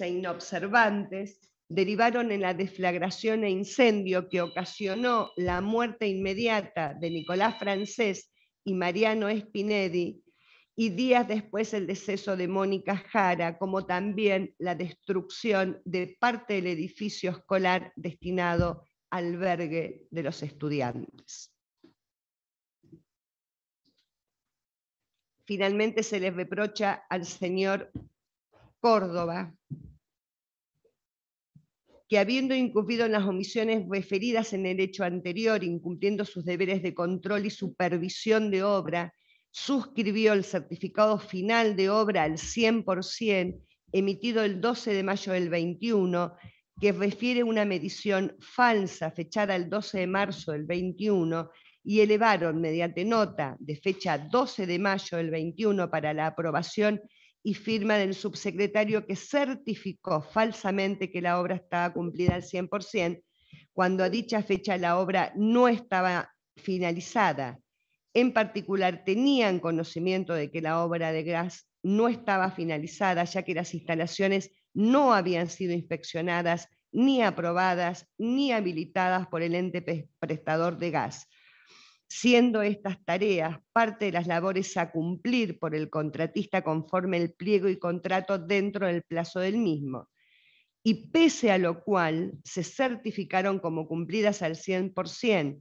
e inobservantes derivaron en la desflagración e incendio que ocasionó la muerte inmediata de Nicolás Francés y Mariano Spinelli, y días después el deceso de Mónica Jara, como también la destrucción de parte del edificio escolar destinado albergue de los estudiantes. Finalmente se les reprocha al señor Córdoba, que habiendo incumplido en las omisiones referidas en el hecho anterior, incumpliendo sus deberes de control y supervisión de obra, suscribió el certificado final de obra al 100%, emitido el 12 de mayo del 21, que refiere una medición falsa fechada el 12 de marzo del 21 y elevaron mediante nota de fecha 12 de mayo del 21 para la aprobación y firma del subsecretario que certificó falsamente que la obra estaba cumplida al 100%, cuando a dicha fecha la obra no estaba finalizada. En particular, tenían conocimiento de que la obra de gas no estaba finalizada, ya que las instalaciones no habían sido inspeccionadas, ni aprobadas, ni habilitadas por el ente prestador de gas siendo estas tareas parte de las labores a cumplir por el contratista conforme el pliego y contrato dentro del plazo del mismo, y pese a lo cual se certificaron como cumplidas al 100%,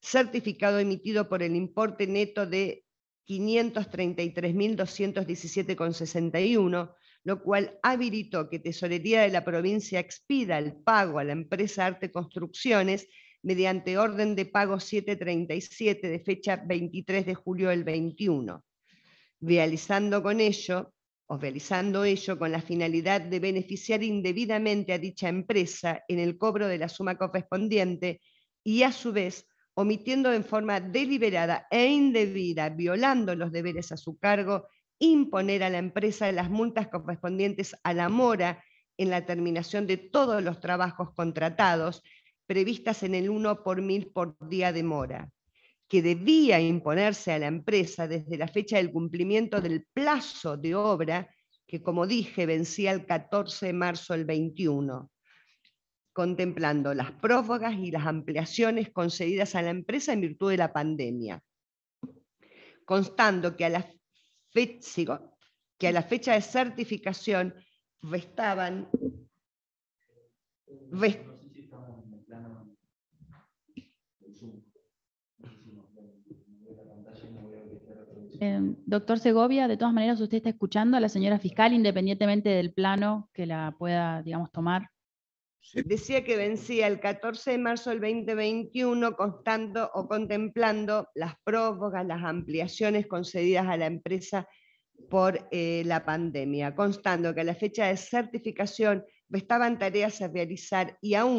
certificado emitido por el importe neto de 533.217,61, lo cual habilitó que Tesorería de la provincia expida el pago a la empresa Arte Construcciones mediante orden de pago 737 de fecha 23 de julio del 21, realizando con ello o realizando ello con la finalidad de beneficiar indebidamente a dicha empresa en el cobro de la suma correspondiente y a su vez omitiendo en forma deliberada e indebida, violando los deberes a su cargo, imponer a la empresa las multas correspondientes a la mora en la terminación de todos los trabajos contratados, previstas en el 1 por mil por día de mora, que debía imponerse a la empresa desde la fecha del cumplimiento del plazo de obra, que como dije vencía el 14 de marzo del 21, contemplando las prórrogas y las ampliaciones concedidas a la empresa en virtud de la pandemia, constando que a la fecha, que a la fecha de certificación restaban Em, doctor Segovia, de todas maneras usted está escuchando a la señora fiscal independientemente del plano que la pueda, digamos, tomar. Decía que vencía el 14 de marzo del 2021 constando o contemplando las prórrogas, las ampliaciones concedidas a la empresa por eh, la pandemia, constando que a la fecha de certificación estaban tareas a realizar y aún